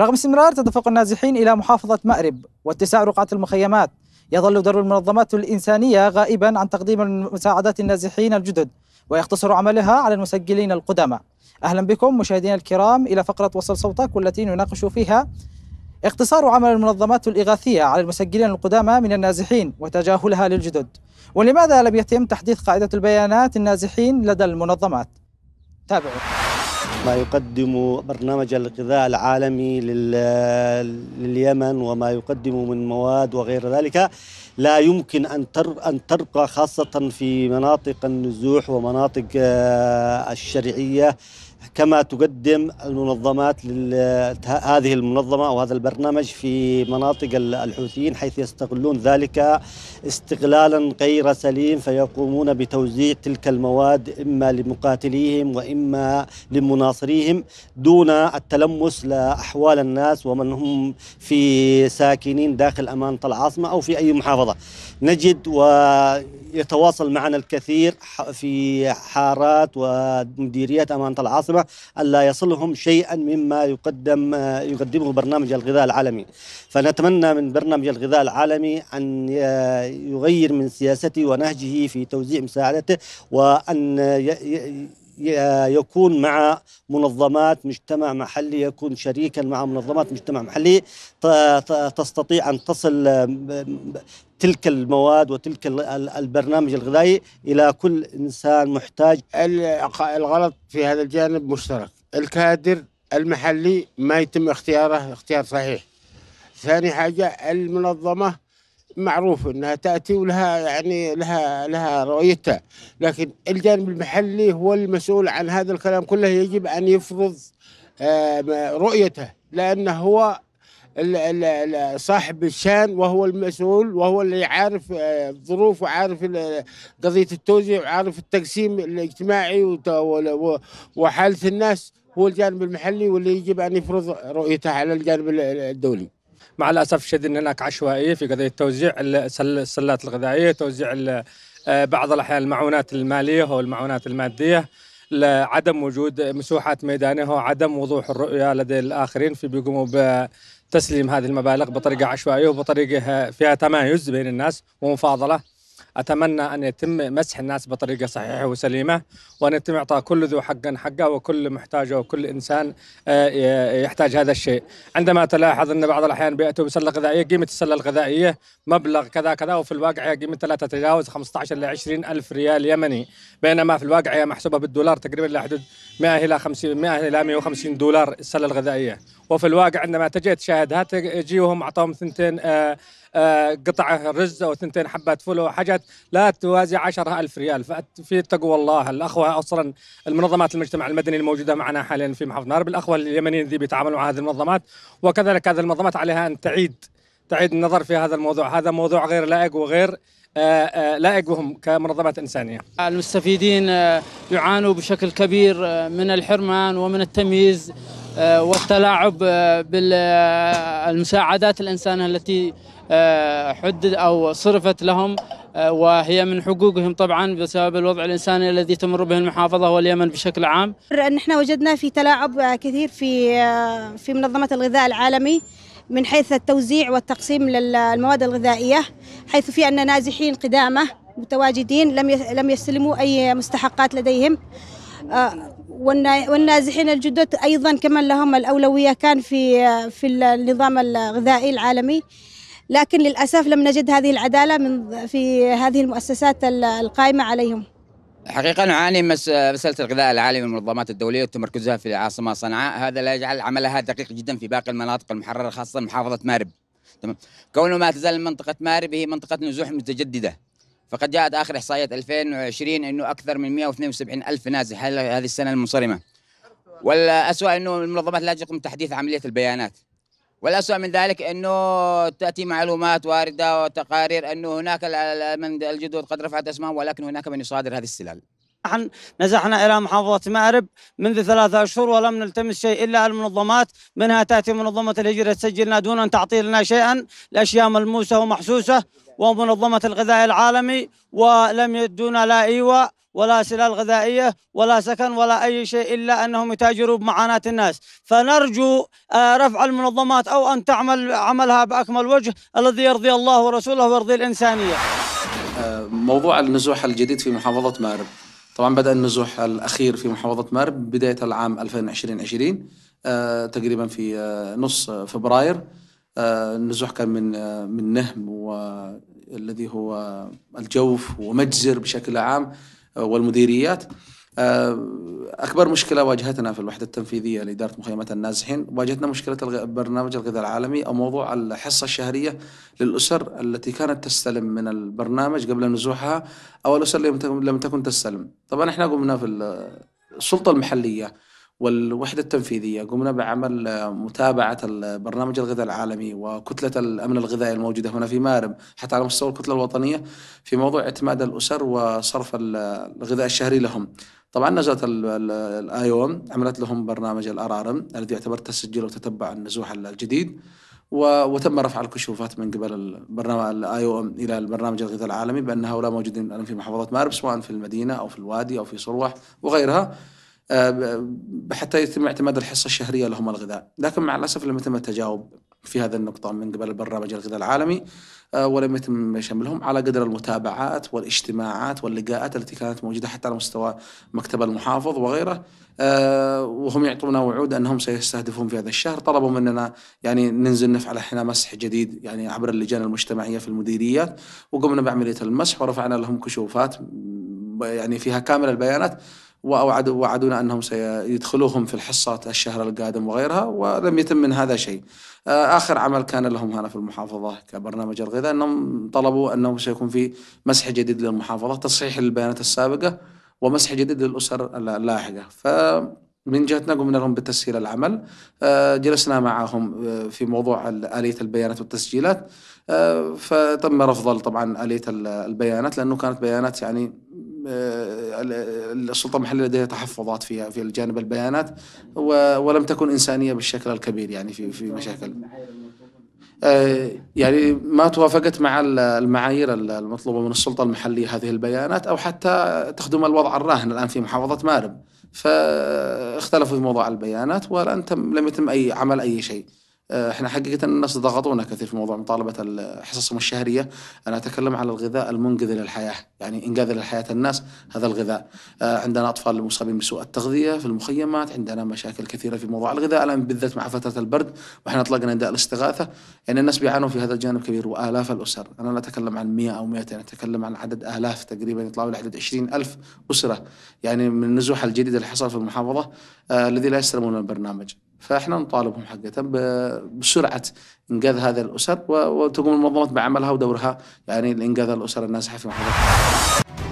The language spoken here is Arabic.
رغم استمرار تدفق النازحين إلى محافظة مأرب واتساع رقعة المخيمات يظل دور المنظمات الإنسانية غائبا عن تقديم المساعدات النازحين الجدد ويقتصر عملها على المسجلين القدماء أهلا بكم مشاهدينا الكرام إلى فقرة وصل صوتك والتي نناقش فيها اقتصار عمل المنظمات الإغاثية على المسجلين القدامى من النازحين وتجاهلها للجدد ولماذا لم يتم تحديث قاعدة البيانات النازحين لدى المنظمات تابعوا ما يقدم برنامج الغذاء العالمي لليمن وما يقدم من مواد وغير ذلك لا يمكن ان ان ترقى خاصه في مناطق النزوح ومناطق آه، الشرعيه كما تقدم المنظمات هذه المنظمة أو هذا البرنامج في مناطق الحوثيين حيث يستغلون ذلك استغلالا غير سليم فيقومون بتوزيع تلك المواد إما لمقاتليهم وإما لمناصريهم دون التلمس لأحوال الناس ومن هم في ساكنين داخل أمانة العاصمة أو في أي محافظة نجد ويتواصل معنا الكثير في حارات ومديريات أمانة العاصمة المناسبة ألا يصلهم شيئا مما يقدم يقدمه برنامج الغذاء العالمي فنتمنى من برنامج الغذاء العالمي أن آه، يغير من سياسته ونهجه في توزيع مساعدته وأن يكون مع منظمات مجتمع محلي يكون شريكا مع منظمات مجتمع محلي تستطيع ان تصل تلك المواد وتلك البرنامج الغذائي الى كل انسان محتاج الغلط في هذا الجانب مشترك الكادر المحلي ما يتم اختياره اختيار صحيح ثاني حاجه المنظمه معروف انها تاتي ولها يعني لها لها رؤيتها، لكن الجانب المحلي هو المسؤول عن هذا الكلام كله يجب ان يفرض رؤيته لانه هو صاحب الشان وهو المسؤول وهو اللي عارف آه، الظروف وعارف قضيه التوزيع وعارف التقسيم الاجتماعي وحاله الناس هو الجانب المحلي واللي يجب ان يفرض رؤيته على الجانب الدولي. مع الاسف الشديد ان هناك عشوائيه في قضيه توزيع السلات الغذائيه، توزيع آه، بعض الاحيان المعونات الماليه او المعونات الماديه لعدم وجود مسوحات ميدانيه وعدم وضوح الرؤيه لدى الاخرين في بيقوموا بتسليم هذه المبالغ بطريقه عشوائيه وبطريقه آه، فيها تمايز بين الناس ومفاضله أتمنى أن يتم مسح الناس بطريقة صحيحة وسليمة وأن يتم إعطاء كل ذو حق حقه وكل محتاجه وكل إنسان آه، يحتاج هذا الشيء عندما تلاحظ أن بعض الأحيان بيأتوا بسلة غذائية قيمة السلة الغذائية مبلغ كذا كذا وفي الواقع هي قيمتها لا تتجاوز 15 ل 20 ألف ريال يمني بينما في الواقع هي محسوبة بالدولار تقريبا الى حدود 100 إلى 50 100 إلى 150 دولار السلة الغذائية وفي الواقع عندما تجي تشاهدها تجيهم أعطاهم ثنتين آه، قطعة رز أو ثنتين حبات فول أو حاجات لا توازي عشرة ألف ريال في تقوى الله الأخوة أصلا المنظمات المجتمع المدني الموجودة معنا حاليا في محافظة نارب الأخوة اليمنيين ذي بيتعاملوا مع هذه المنظمات وكذلك هذه المنظمات عليها أن تعيد تعيد النظر في هذا الموضوع هذا موضوع غير لائق وغير آه، آه، لائقهم كمنظمات إنسانية المستفيدين آه، يعانوا بشكل كبير من الحرمان ومن التمييز والتلاعب بالمساعدات الإنسانية التي حدد أو صرفت لهم وهي من حقوقهم طبعا بسبب الوضع الانساني الذي تمر به المحافظه واليمن بشكل عام. نحن وجدنا في تلاعب كثير في في منظمه الغذاء العالمي من حيث التوزيع والتقسيم للمواد الغذائية حيث في أن نازحين قدامة متواجدين لم لم يستلموا أي مستحقات لديهم آه، والنازحين الجدد أيضا كمان لهم الأولوية كان في في النظام الغذائي العالمي لكن للأسف لم نجد هذه العدالة من في هذه المؤسسات القائمة عليهم حقيقة نعاني مسألة الغذاء العالي من المنظمات الدولية وتمركزها في العاصمة صنعاء هذا لا يجعل عملها دقيق جدا في باقي المناطق المحررة خاصة محافظة مارب تمام كونه ما تزال منطقة مارب هي منطقة نزوح متجددة فقد جاءت آخر إحصائيات 2020 أنه أكثر من 172 ألف نازح هذه السنة المنصرمة والأسوأ أنه المنظمات لا تقوم تحديث عملية البيانات والأسوأ من ذلك أنه تأتي معلومات واردة وتقارير أنه هناك من الجدود قد رفعت أسمائهم ولكن هناك من يصادر هذه السلال نحن نزحنا إلى محافظة مأرب منذ ثلاثة أشهر ولم نلتمس شيء إلا المنظمات منها تأتي منظمة الهجرة تسجلنا دون أن تعطي لنا شيئا الأشياء ملموسة ومحسوسة ومنظمة الغذاء العالمي ولم يدونا لا إيواء ولا سلال غذائية ولا سكن ولا أي شيء إلا أنهم يتاجروا بمعاناة الناس فنرجو آه، رفع المنظمات أو أن تعمل عملها بأكمل وجه الذي يرضي الله ورسوله ويرضي الإنسانية آه، موضوع النزوح الجديد في محافظة مأرب طبعا بدأ النزوح الأخير في محافظة مأرب بداية العام 2020 آه، تقريبا في نص فبراير آه، كان من آه، من نهم والذي هو الجوف ومجزر بشكل عام آه، والمديريات أكبر مشكلة واجهتنا في الوحدة التنفيذية لإدارة مخيمات النازحين واجهتنا مشكلة برنامج الغذاء العالمي أو موضوع الحصة الشهرية للأسر التي كانت تستلم من البرنامج قبل نزوحها أو الأسر لم تكن تستلم طبعا إحنا قمنا في السلطة المحلية والوحدة التنفيذية قمنا بعمل آه، متابعة برنامج الغذاء العالمي وكتلة الأمن الغذائي الموجودة هنا في مارب حتى على مستوى الكتلة الوطنية في موضوع اعتماد الأسر وصرف الغذاء الشهري لهم طبعا نزلت الايوم عملت لهم برنامج الارارم الذي يعتبر تسجيل وتتبع النزوح الجديد وتم رفع الكشوفات من قبل البرنامج الاي او ام الى البرنامج الغذاء العالمي بان هؤلاء موجودين الان في محافظه مارب سواء في المدينه او في الوادي او في صروح وغيرها حتى يتم اعتماد الحصه الشهريه لهم الغذاء، لكن مع الاسف لم يتم التجاوب في هذه النقطه من قبل البرنامج الغذاء العالمي أه، ولم يتم شملهم على قدر المتابعات والاجتماعات واللقاءات التي كانت موجوده حتى على مستوى مكتب المحافظ وغيره أه، وهم يعطونا وعود انهم سيستهدفون في هذا الشهر، طلبوا مننا يعني ننزل نفعل احنا مسح جديد يعني عبر اللجان المجتمعيه في المديريات وقمنا بعمليه المسح ورفعنا لهم كشوفات يعني فيها كامل البيانات وأوعدوا وعدونا أنهم سيدخلوهم في الحصات الشهر القادم وغيرها ولم يتم من هذا شيء آه، آخر عمل كان لهم هنا في المحافظة كبرنامج الغذاء أنهم طلبوا أنه سيكون في مسح جديد للمحافظة تصحيح للبيانات السابقة ومسح جديد للأسر اللاحقة ف من جهتنا قمنا لهم بتسهيل العمل آه، جلسنا معهم آه، في موضوع آلية البيانات والتسجيلات فتم رفض طبعا آلية البيانات لأنه كانت بيانات يعني السلطه المحليه لديها تحفظات فيها في الجانب البيانات ولم تكن انسانيه بالشكل الكبير يعني في في مشاكل آه، يعني ما توافقت مع المعايير المطلوبه من السلطه المحليه هذه البيانات او حتى تخدم الوضع الراهن الان في محافظه مارب فاختلفوا في موضوع البيانات والان تم لم يتم اي عمل اي شيء. آه، احنا حقيقة الناس ضغطونا كثير في موضوع مطالبة حصصهم الشهرية أنا أتكلم على الغذاء المنقذ للحياة يعني إنقاذ لحياة الناس هذا الغذاء آه، عندنا أطفال مصابين بسوء التغذية في المخيمات عندنا مشاكل كثيرة في موضوع الغذاء الآن بالذات مع فترة البرد وإحنا أطلقنا نداء الاستغاثة يعني الناس بيعانوا في هذا الجانب كبير وآلاف الأسر أنا لا أتكلم عن 100 أو 200 أتكلم عن عدد آلاف تقريبا يطلعوا لعدد 20 ألف أسرة يعني من النزوح الجديد اللي حصل في المحافظة آه، الذي لا يستلمون البرنامج فاحنا نطالبهم حقيقه بسرعه انقاذ هذه الاسر وتقوم المنظمات بعملها ودورها يعني لانقاذ الاسر النازحه في محافظه